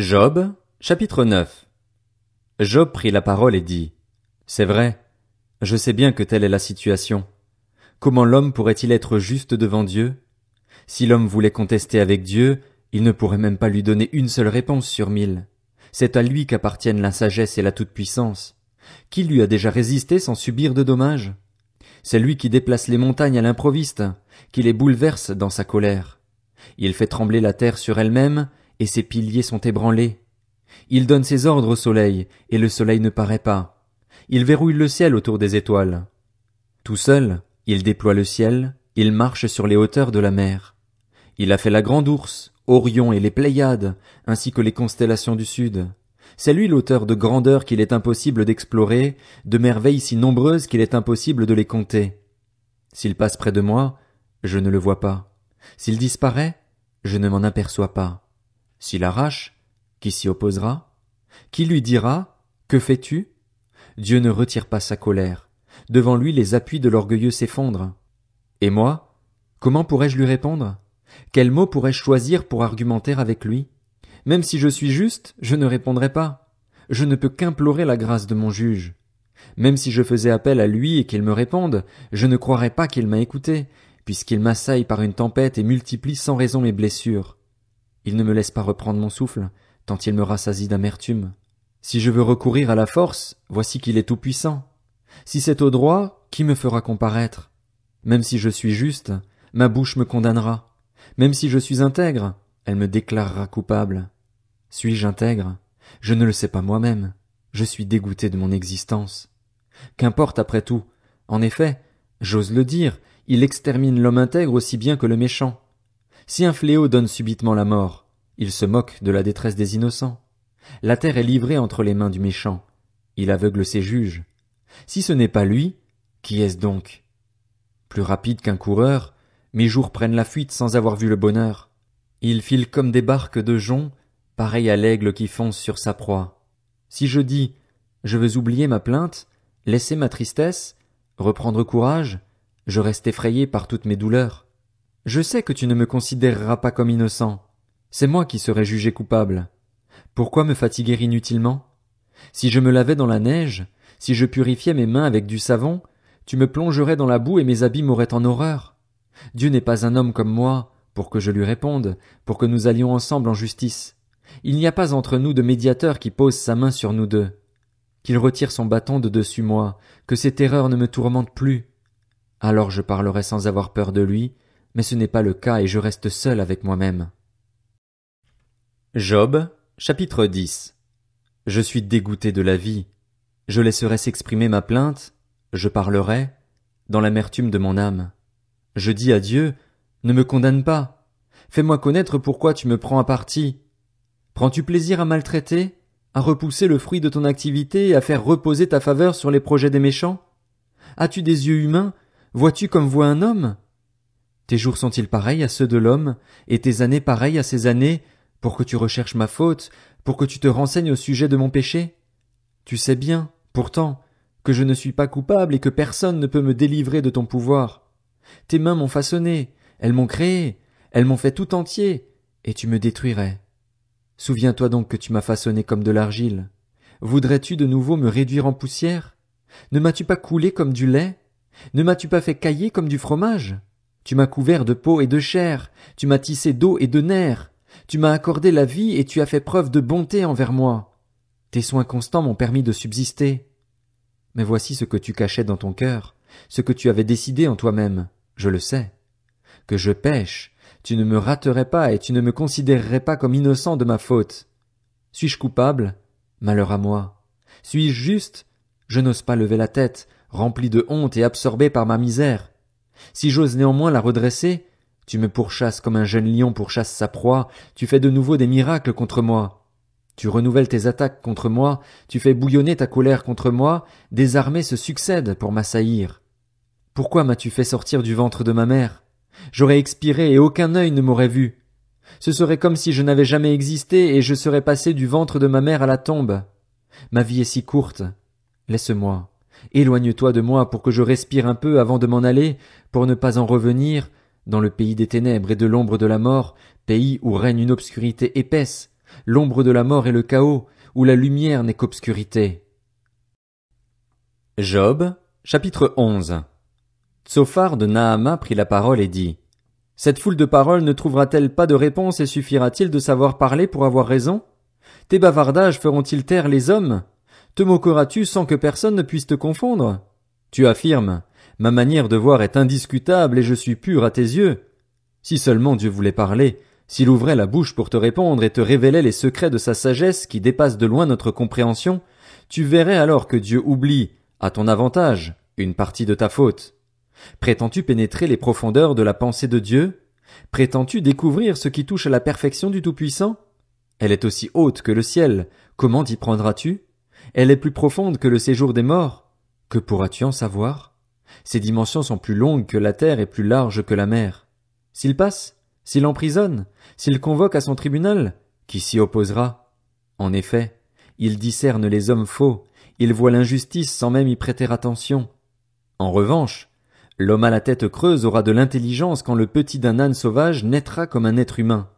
Job, chapitre 9. Job prit la parole et dit, C'est vrai, je sais bien que telle est la situation. Comment l'homme pourrait-il être juste devant Dieu? Si l'homme voulait contester avec Dieu, il ne pourrait même pas lui donner une seule réponse sur mille. C'est à lui qu'appartiennent la sagesse et la toute-puissance. Qui lui a déjà résisté sans subir de dommages? C'est lui qui déplace les montagnes à l'improviste, qui les bouleverse dans sa colère. Il fait trembler la terre sur elle-même, et ses piliers sont ébranlés. Il donne ses ordres au soleil, et le soleil ne paraît pas. Il verrouille le ciel autour des étoiles. Tout seul, il déploie le ciel, il marche sur les hauteurs de la mer. Il a fait la grande ours, Orion et les Pléiades, ainsi que les constellations du Sud. C'est lui l'auteur de grandeurs qu'il est impossible d'explorer, de merveilles si nombreuses qu'il est impossible de les compter. S'il passe près de moi, je ne le vois pas. S'il disparaît, je ne m'en aperçois pas. S'il arrache, qui s'y opposera? Qui lui dira? Que fais tu? Dieu ne retire pas sa colère. Devant lui les appuis de l'orgueilleux s'effondrent. Et moi? Comment pourrais je lui répondre? Quel mot pourrais je choisir pour argumenter avec lui? Même si je suis juste, je ne répondrai pas. Je ne peux qu'implorer la grâce de mon juge. Même si je faisais appel à lui et qu'il me réponde, je ne croirais pas qu'il m'a écouté, puisqu'il m'assaille par une tempête et multiplie sans raison mes blessures. Il ne me laisse pas reprendre mon souffle, tant il me rassasie d'amertume. Si je veux recourir à la force, voici qu'il est tout puissant. Si c'est au droit, qui me fera comparaître? Même si je suis juste, ma bouche me condamnera. Même si je suis intègre, elle me déclarera coupable. Suis-je intègre? Je ne le sais pas moi-même. Je suis dégoûté de mon existence. Qu'importe après tout. En effet, j'ose le dire, il extermine l'homme intègre aussi bien que le méchant. Si un fléau donne subitement la mort, il se moque de la détresse des innocents. La terre est livrée entre les mains du méchant. Il aveugle ses juges. Si ce n'est pas lui, qui est-ce donc? Plus rapide qu'un coureur, mes jours prennent la fuite sans avoir vu le bonheur. Ils filent comme des barques de joncs, pareils à l'aigle qui fonce sur sa proie. Si je dis, je veux oublier ma plainte, laisser ma tristesse, reprendre courage, je reste effrayé par toutes mes douleurs. Je sais que tu ne me considéreras pas comme innocent. C'est moi qui serai jugé coupable. Pourquoi me fatiguer inutilement? Si je me lavais dans la neige, si je purifiais mes mains avec du savon, tu me plongerais dans la boue et mes habits m'auraient en horreur. Dieu n'est pas un homme comme moi, pour que je lui réponde, pour que nous allions ensemble en justice. Il n'y a pas entre nous de médiateur qui pose sa main sur nous deux. Qu'il retire son bâton de dessus moi, que ses terreurs ne me tourmentent plus. Alors je parlerai sans avoir peur de lui, mais ce n'est pas le cas et je reste seul avec moi-même. Job, chapitre 10 Je suis dégoûté de la vie. Je laisserai s'exprimer ma plainte, je parlerai, dans l'amertume de mon âme. Je dis à Dieu, ne me condamne pas. Fais-moi connaître pourquoi tu me prends à partie. Prends-tu plaisir à maltraiter, à repousser le fruit de ton activité et à faire reposer ta faveur sur les projets des méchants? As-tu des yeux humains? Vois-tu comme voit un homme? Tes jours sont-ils pareils à ceux de l'homme, et tes années pareilles à ces années, pour que tu recherches ma faute, pour que tu te renseignes au sujet de mon péché? Tu sais bien, pourtant, que je ne suis pas coupable et que personne ne peut me délivrer de ton pouvoir. Tes mains m'ont façonné, elles m'ont créé, elles m'ont fait tout entier, et tu me détruirais. Souviens-toi donc que tu m'as façonné comme de l'argile. Voudrais-tu de nouveau me réduire en poussière? Ne m'as-tu pas coulé comme du lait? Ne m'as-tu pas fait cailler comme du fromage? Tu m'as couvert de peau et de chair, tu m'as tissé d'eau et de nerfs, tu m'as accordé la vie et tu as fait preuve de bonté envers moi. Tes soins constants m'ont permis de subsister. Mais voici ce que tu cachais dans ton cœur, ce que tu avais décidé en toi-même, je le sais. Que je pêche, tu ne me raterais pas et tu ne me considérerais pas comme innocent de ma faute. Suis-je coupable? Malheur à moi. Suis-je juste? Je n'ose pas lever la tête, rempli de honte et absorbé par ma misère. Si j'ose néanmoins la redresser, tu me pourchasses comme un jeune lion pourchasse sa proie, tu fais de nouveau des miracles contre moi. Tu renouvelles tes attaques contre moi, tu fais bouillonner ta colère contre moi, des armées se succèdent pour m'assaillir. Pourquoi m'as-tu fait sortir du ventre de ma mère? J'aurais expiré et aucun œil ne m'aurait vu. Ce serait comme si je n'avais jamais existé et je serais passé du ventre de ma mère à la tombe. Ma vie est si courte. Laisse-moi. Éloigne-toi de moi pour que je respire un peu avant de m'en aller, pour ne pas en revenir, dans le pays des ténèbres et de l'ombre de la mort, pays où règne une obscurité épaisse, l'ombre de la mort et le chaos, où la lumière n'est qu'obscurité. Job, chapitre 11 Tsophar de Naama prit la parole et dit Cette foule de paroles ne trouvera-t-elle pas de réponse et suffira-t-il de savoir parler pour avoir raison Tes bavardages feront-ils taire les hommes te moqueras-tu sans que personne ne puisse te confondre Tu affirmes Ma manière de voir est indiscutable et je suis pur à tes yeux. Si seulement Dieu voulait parler, s'il ouvrait la bouche pour te répondre et te révélait les secrets de sa sagesse qui dépassent de loin notre compréhension, tu verrais alors que Dieu oublie, à ton avantage, une partie de ta faute. Prétends-tu pénétrer les profondeurs de la pensée de Dieu? Prétends-tu découvrir ce qui touche à la perfection du Tout-Puissant? Elle est aussi haute que le ciel. Comment t'y prendras-tu? Elle est plus profonde que le séjour des morts. Que pourras-tu en savoir? Ses dimensions sont plus longues que la terre et plus larges que la mer. S'il passe, s'il emprisonne, s'il convoque à son tribunal, qui s'y opposera? En effet, il discerne les hommes faux, il voit l'injustice sans même y prêter attention. En revanche, l'homme à la tête creuse aura de l'intelligence quand le petit d'un âne sauvage naîtra comme un être humain.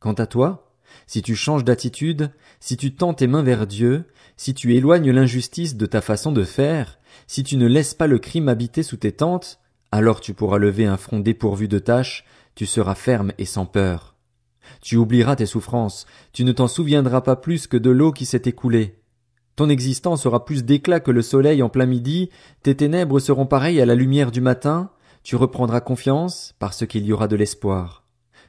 Quant à toi, si tu changes d'attitude, si tu tends tes mains vers Dieu, si tu éloignes l'injustice de ta façon de faire, si tu ne laisses pas le crime habiter sous tes tentes, alors tu pourras lever un front dépourvu de tâches, tu seras ferme et sans peur. Tu oublieras tes souffrances, tu ne t'en souviendras pas plus que de l'eau qui s'est écoulée. Ton existence aura plus d'éclat que le soleil en plein midi, tes ténèbres seront pareilles à la lumière du matin, tu reprendras confiance parce qu'il y aura de l'espoir.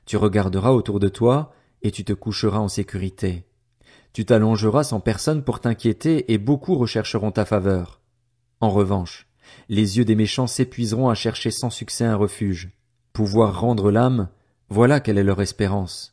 Tu regarderas autour de toi, et tu te coucheras en sécurité. Tu t'allongeras sans personne pour t'inquiéter, et beaucoup rechercheront ta faveur. En revanche, les yeux des méchants s'épuiseront à chercher sans succès un refuge. Pouvoir rendre l'âme, voilà quelle est leur espérance.